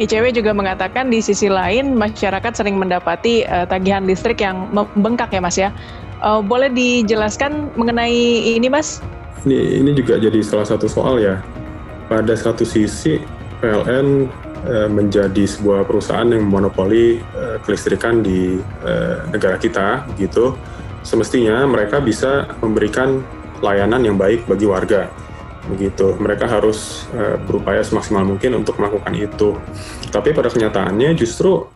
ICW e juga mengatakan di sisi lain masyarakat sering mendapati uh, tagihan listrik yang membengkak ya Mas ya. Uh, boleh dijelaskan mengenai ini Mas? Ini, ini juga jadi salah satu soal ya. Pada satu sisi PLN uh, eh, menjadi sebuah perusahaan yang monopoli uh, kelistrikan di uh, negara kita gitu. Semestinya mereka bisa memberikan layanan yang baik bagi warga begitu mereka harus uh, berupaya semaksimal mungkin untuk melakukan itu tapi pada kenyataannya justru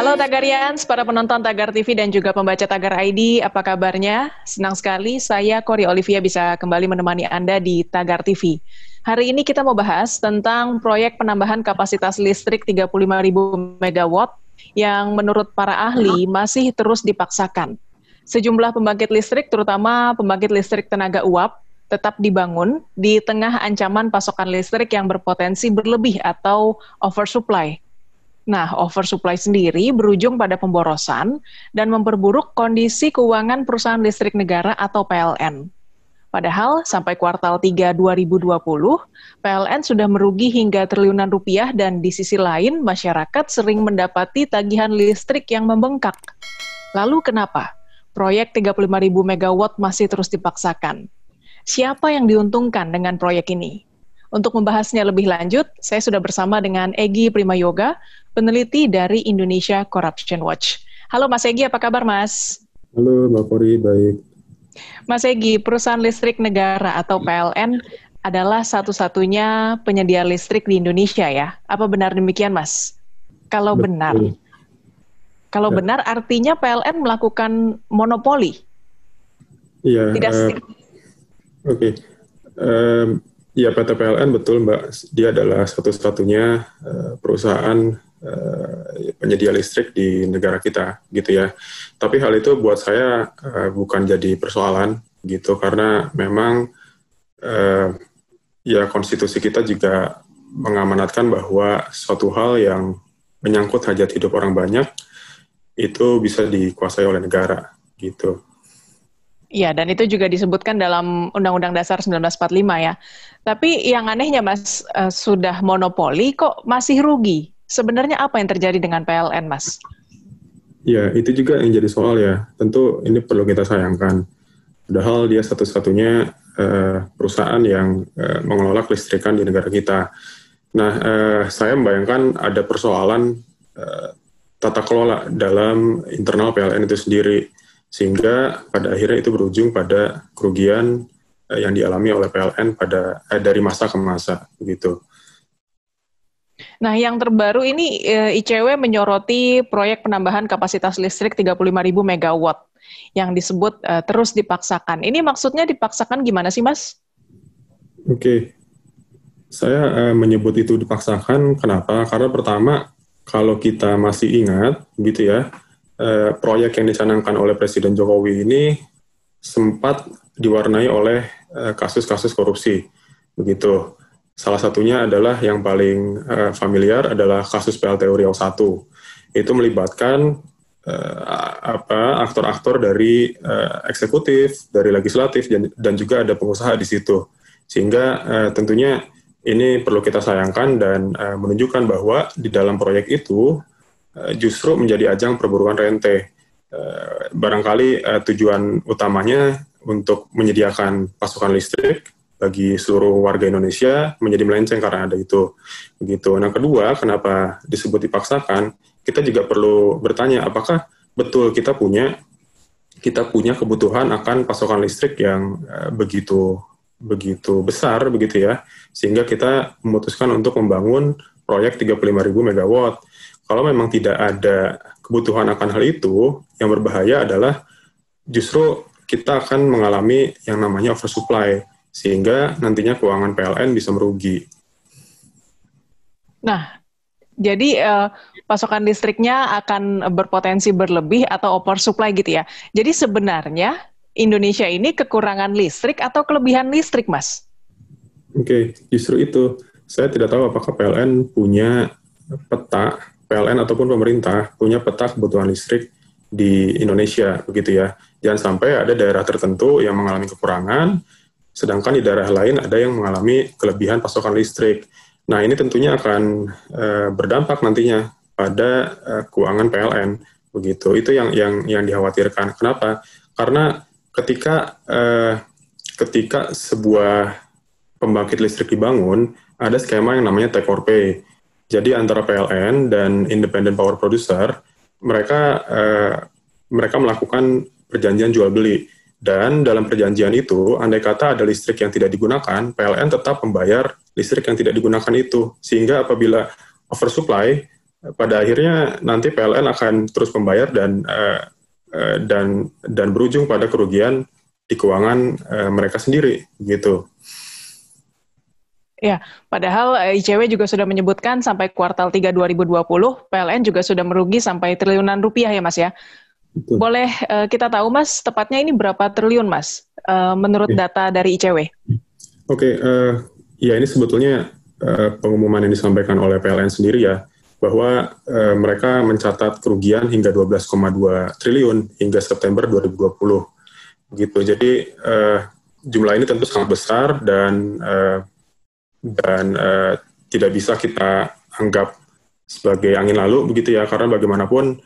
Halo Tagarians, para penonton Tagar TV dan juga pembaca Tagar ID, apa kabarnya? Senang sekali saya Kori Olivia bisa kembali menemani Anda di Tagar TV. Hari ini kita mau bahas tentang proyek penambahan kapasitas listrik 35.000 MW yang menurut para ahli masih terus dipaksakan. Sejumlah pembangkit listrik, terutama pembangkit listrik tenaga uap, tetap dibangun di tengah ancaman pasokan listrik yang berpotensi berlebih atau oversupply. Nah, oversupply sendiri berujung pada pemborosan dan memperburuk kondisi keuangan perusahaan listrik negara atau PLN. Padahal sampai kuartal 3 2020, PLN sudah merugi hingga triliunan rupiah dan di sisi lain masyarakat sering mendapati tagihan listrik yang membengkak. Lalu kenapa? Proyek 35.000 MW masih terus dipaksakan. Siapa yang diuntungkan dengan proyek ini? Untuk membahasnya lebih lanjut, saya sudah bersama dengan Egi Prima Yoga peneliti dari Indonesia Corruption Watch. Halo Mas Egi, apa kabar Mas? Halo Mbak Pori, baik. Mas Egi, perusahaan listrik negara atau PLN adalah satu-satunya penyedia listrik di Indonesia ya. Apa benar demikian, Mas? Kalau Betul. benar. Kalau ya. benar artinya PLN melakukan monopoli. Iya. Tidak uh, Oke. Okay. Um, ya PT PLN betul Mbak, dia adalah satu-satunya uh, perusahaan penyedia listrik di negara kita gitu ya. Tapi hal itu buat saya uh, bukan jadi persoalan gitu karena memang uh, ya konstitusi kita juga mengamanatkan bahwa suatu hal yang menyangkut hajat hidup orang banyak itu bisa dikuasai oleh negara gitu. Ya, dan itu juga disebutkan dalam Undang-Undang Dasar 1945 ya. Tapi yang anehnya Mas, eh, sudah monopoli kok masih rugi? Sebenarnya apa yang terjadi dengan PLN, Mas? Ya, itu juga yang jadi soal ya. Tentu ini perlu kita sayangkan. Padahal dia satu-satunya uh, perusahaan yang uh, mengelola kelistrikan di negara kita. Nah, uh, saya membayangkan ada persoalan uh, tata kelola dalam internal PLN itu sendiri. Sehingga pada akhirnya itu berujung pada kerugian yang dialami oleh PLN pada eh, dari masa ke masa begitu. Nah, yang terbaru ini eh, ICW menyoroti proyek penambahan kapasitas listrik 35.000 megawatt yang disebut uh, terus dipaksakan. Ini maksudnya dipaksakan gimana sih, Mas? Oke. Okay. Saya uh, menyebut itu dipaksakan kenapa? Karena pertama kalau kita masih ingat gitu ya, uh, proyek yang dicanangkan oleh Presiden Jokowi ini sempat diwarnai oleh kasus-kasus uh, korupsi. Begitu. Salah satunya adalah yang paling uh, familiar adalah kasus PLTU Riau 1. Itu melibatkan uh, aktor-aktor dari uh, eksekutif, dari legislatif dan, dan juga ada pengusaha di situ. Sehingga uh, tentunya ini perlu kita sayangkan dan uh, menunjukkan bahwa di dalam proyek itu uh, justru menjadi ajang perburuan rente. Uh, barangkali uh, tujuan utamanya untuk menyediakan pasukan listrik bagi seluruh warga Indonesia menjadi melenceng karena ada itu. Begitu. Nah, kedua, kenapa disebut dipaksakan? Kita juga perlu bertanya apakah betul kita punya kita punya kebutuhan akan pasokan listrik yang eh, begitu begitu besar begitu ya sehingga kita memutuskan untuk membangun proyek 35.000 MW. Kalau memang tidak ada kebutuhan akan hal itu, yang berbahaya adalah justru kita akan mengalami yang namanya oversupply sehingga nantinya keuangan PLN bisa merugi. Nah, jadi uh, pasokan listriknya akan berpotensi berlebih atau oversupply gitu ya. Jadi sebenarnya Indonesia ini kekurangan listrik atau kelebihan listrik, Mas? Oke, okay, justru itu. Saya tidak tahu apakah PLN punya peta, PLN ataupun pemerintah punya peta kebutuhan listrik di Indonesia, begitu ya. Jangan sampai ada daerah tertentu yang mengalami kekurangan, Sedangkan di daerah lain ada yang mengalami kelebihan pasokan listrik. Nah, ini tentunya akan e, berdampak nantinya pada e, keuangan PLN. Begitu. Itu yang yang yang dikhawatirkan. Kenapa? Karena ketika e, ketika sebuah pembangkit listrik dibangun, ada skema yang namanya take or pay. Jadi antara PLN dan independent power producer, mereka mereka melakukan perjanjian jual beli dan dalam perjanjian itu, andai kata ada listrik yang tidak digunakan, PLN tetap membayar listrik yang tidak digunakan itu. Sehingga apabila oversupply, eh, pada akhirnya nanti PLN akan terus membayar dan uh, uh, dan dan berujung pada kerugian di keuangan uh, mereka sendiri, gitu. Ya, padahal ICW juga sudah menyebutkan sampai kuartal 3 2020, PLN juga sudah merugi sampai triliunan rupiah ya Mas ya. Betul. Boleh uh, kita tahu Mas, tepatnya ini berapa triliun Mas, uh, menurut okay. Iya. data dari ICW? Oke, okay, uh, eh, ya ini sebetulnya uh, pengumuman yang disampaikan oleh PLN sendiri ya, bahwa uh, mereka mencatat kerugian hingga 12,2 triliun hingga September 2020. Gitu. Jadi uh, jumlah ini tentu sangat besar dan uh, dan uh, tidak bisa kita anggap sebagai angin lalu begitu ya karena bagaimanapun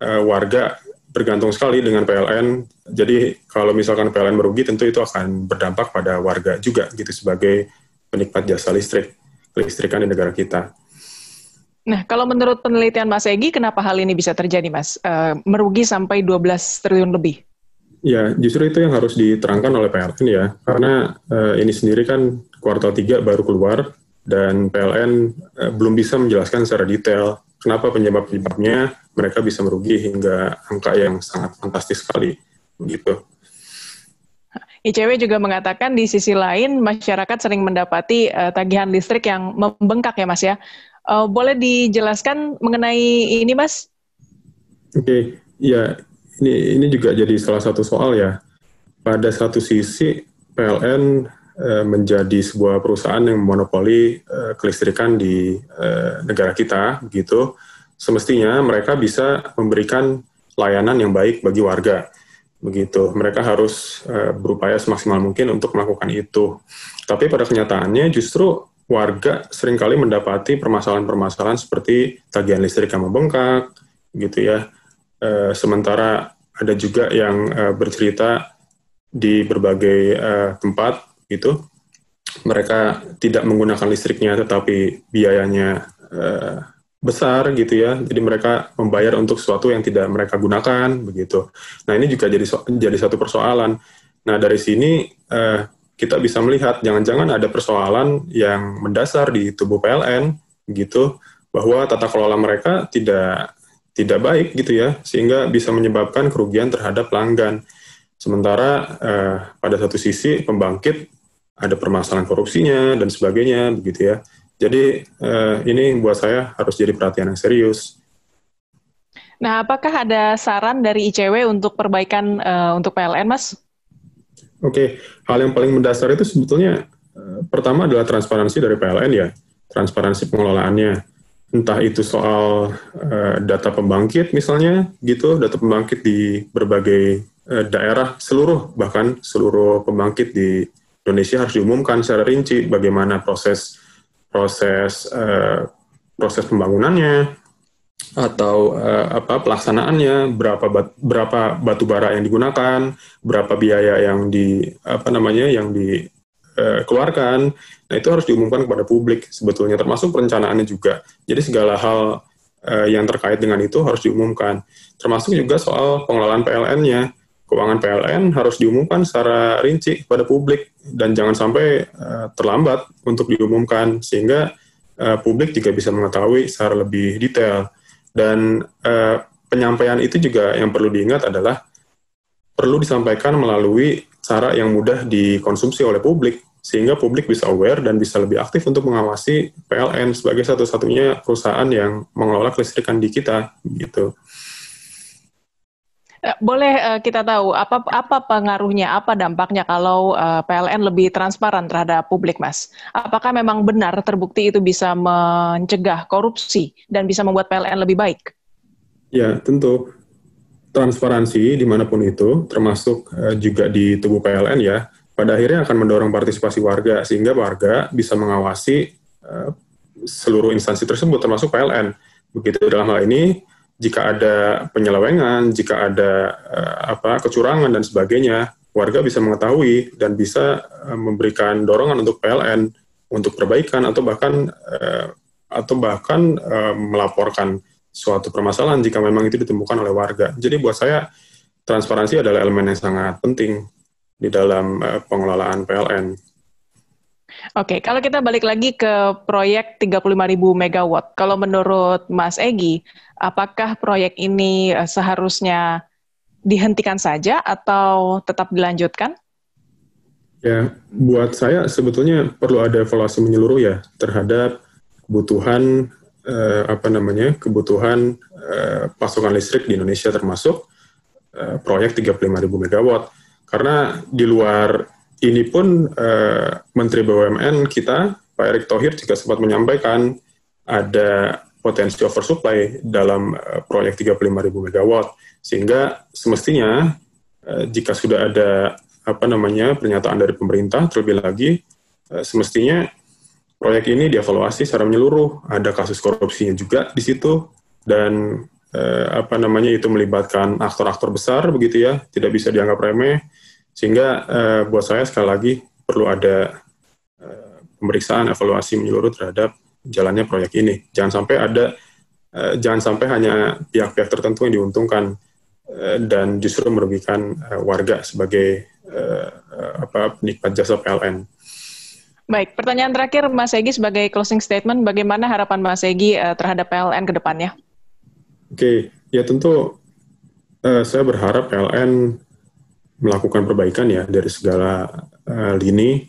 uh, warga bergantung sekali dengan PLN. Jadi kalau misalkan PLN merugi tentu itu akan berdampak pada warga juga gitu sebagai penikmat jasa listrik, listrikan di negara kita. Nah, kalau menurut penelitian Mas Egi, kenapa hal ini bisa terjadi, Mas? E, merugi sampai 12 triliun lebih? Ya, justru itu yang harus diterangkan oleh PLN ya. Karena e, ini sendiri kan kuartal 3 baru keluar, dan PLN eh, belum bisa menjelaskan secara detail kenapa penyebab-penyebabnya mereka bisa merugi hingga angka yang sangat fantastis sekali. Begitu. ICW juga mengatakan di sisi lain masyarakat sering mendapati uh, tagihan listrik yang membengkak ya Mas ya. Uh, boleh dijelaskan mengenai ini Mas? Oke, okay. ya ini ini juga jadi salah satu soal ya. Pada satu sisi PLN Eh, menjadi sebuah perusahaan yang monopoli eh, kelistrikan di eh, negara kita begitu semestinya mereka bisa memberikan layanan yang baik bagi warga begitu mereka harus berupaya semaksimal mungkin untuk melakukan itu tapi pada kenyataannya justru warga seringkali mendapati permasalahan-permasalahan seperti tagihan listrik yang membengkak gitu ya sementara ada juga yang bercerita di berbagai tempat itu mereka tidak menggunakan listriknya tetapi biayanya uh, besar gitu ya. Jadi mereka membayar untuk sesuatu yang tidak mereka gunakan begitu. Nah, ini juga jadi jadi satu persoalan. Nah, dari sini uh, kita bisa melihat jangan-jangan ada persoalan yang mendasar di tubuh PLN gitu bahwa tata kelola mereka tidak tidak baik gitu ya sehingga bisa menyebabkan kerugian terhadap pelanggan. Sementara eh, pada satu sisi pembangkit ada permasalahan korupsinya dan sebagainya begitu ya. Jadi eh, ini buat saya harus jadi perhatian yang serius. Nah, apakah ada saran dari ICW untuk perbaikan uh, untuk PLN, Mas? Oke, hal yang paling mendasar itu sebetulnya uh, pertama adalah transparansi dari PLN ya, transparansi pengelolaannya. Entah itu soal uh, data pembangkit misalnya, gitu, data pembangkit di berbagai uh, daerah seluruh bahkan seluruh pembangkit di Indonesia harus diumumkan secara rinci bagaimana proses proses uh, proses pembangunannya atau uh, apa pelaksanaannya berapa bat, berapa batu bara yang digunakan berapa biaya yang di apa namanya yang dikeluarkan eh, uh, nah itu harus diumumkan kepada publik sebetulnya termasuk perencanaannya juga jadi segala hal yang terkait dengan itu harus diumumkan termasuk juga soal pengelolaan PLN-nya keuangan PLN harus diumumkan secara rinci kepada publik dan jangan sampai uh, terlambat untuk diumumkan sehingga uh, publik juga bisa mengetahui secara lebih detail dan uh, penyampaian itu juga yang perlu diingat adalah perlu disampaikan melalui cara yang mudah dikonsumsi oleh publik sehingga publik bisa aware dan bisa lebih aktif untuk mengawasi PLN sebagai satu-satunya perusahaan yang mengelola kelistrikan di kita gitu. Boleh uh, kita tahu apa apa pengaruhnya, apa dampaknya kalau uh, eh, PLN lebih transparan terhadap publik, Mas? Apakah memang benar terbukti itu bisa mencegah korupsi dan bisa membuat PLN lebih baik? Ya, tentu transparansi dimanapun itu, termasuk uh, juga di tubuh PLN ya, pada akhirnya akan mendorong partisipasi warga sehingga warga bisa mengawasi uh, seluruh instansi tersebut termasuk PLN. Begitu dalam hal ini jika ada penyelewengan, jika ada uh, apa kecurangan dan sebagainya, warga bisa mengetahui dan bisa uh, memberikan dorongan untuk PLN untuk perbaikan atau bahkan uh, atau bahkan uh, melaporkan suatu permasalahan jika memang itu ditemukan oleh warga. Jadi buat saya transparansi adalah elemen yang sangat penting di dalam uh, pengelolaan PLN. Oke, okay, kalau kita balik lagi ke proyek 35.000 megawatt, kalau menurut Mas Egi, apakah proyek ini eh, seharusnya dihentikan saja atau tetap dilanjutkan? Ya, buat saya sebetulnya perlu ada evaluasi menyeluruh ya terhadap kebutuhan eh, apa namanya kebutuhan eh, pasokan listrik di Indonesia termasuk eh, proyek 35.000 megawatt karena di luar ini pun eh, Menteri BUMN kita, Pak Erick Thohir juga sempat menyampaikan ada potensi oversupply dalam eh, proyek 35.000 MW. Sehingga semestinya eh, jika sudah ada apa namanya pernyataan dari pemerintah terlebih lagi eh, semestinya proyek ini dievaluasi secara menyeluruh, ada kasus korupsinya juga di situ dan eh, apa namanya itu melibatkan aktor-aktor besar begitu ya, tidak bisa dianggap remeh sehingga uh, buat saya sekali lagi perlu ada uh, pemeriksaan evaluasi menyeluruh terhadap jalannya proyek ini. Jangan sampai ada uh, jangan sampai hanya pihak-pihak tertentu yang diuntungkan dan justru merugikan uh, warga sebagai uh, apa penikmat jasa PLN. Baik, pertanyaan terakhir Mas Egi sebagai closing statement, bagaimana harapan Mas Egi uh, terhadap PLN ke depannya? Oke, okay. ya tentu uh, saya berharap PLN melakukan perbaikan ya dari segala uh, lini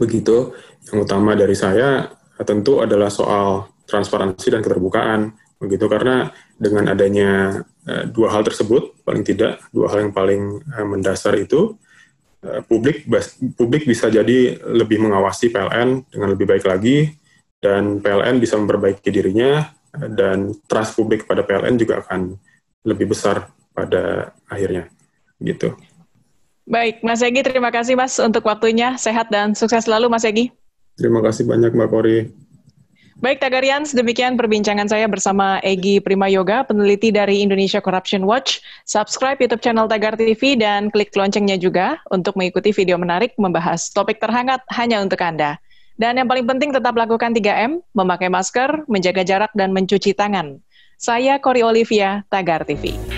begitu. Yang utama dari saya eh, tentu adalah soal transparansi dan keterbukaan begitu karena dengan adanya uh, dua hal tersebut paling tidak dua hal yang paling uh, mendasar itu uh, publik bas, publik bisa jadi lebih mengawasi PLN dengan lebih baik lagi dan PLN bisa memperbaiki dirinya uh, dan trust publik pada PLN juga akan lebih besar pada akhirnya gitu. Baik, Mas Egi, terima kasih Mas untuk waktunya. Sehat dan sukses selalu, Mas Egi. Terima kasih banyak, Mbak Kori. Baik, Tagarian, demikian perbincangan saya bersama Egi Prima Yoga, peneliti dari Indonesia Corruption Watch. Subscribe YouTube channel Tagar TV dan klik loncengnya juga untuk mengikuti video menarik membahas topik terhangat hanya untuk Anda. Dan yang paling penting tetap lakukan 3M, memakai masker, menjaga jarak, dan mencuci tangan. Saya Kori Olivia, Tagar TV.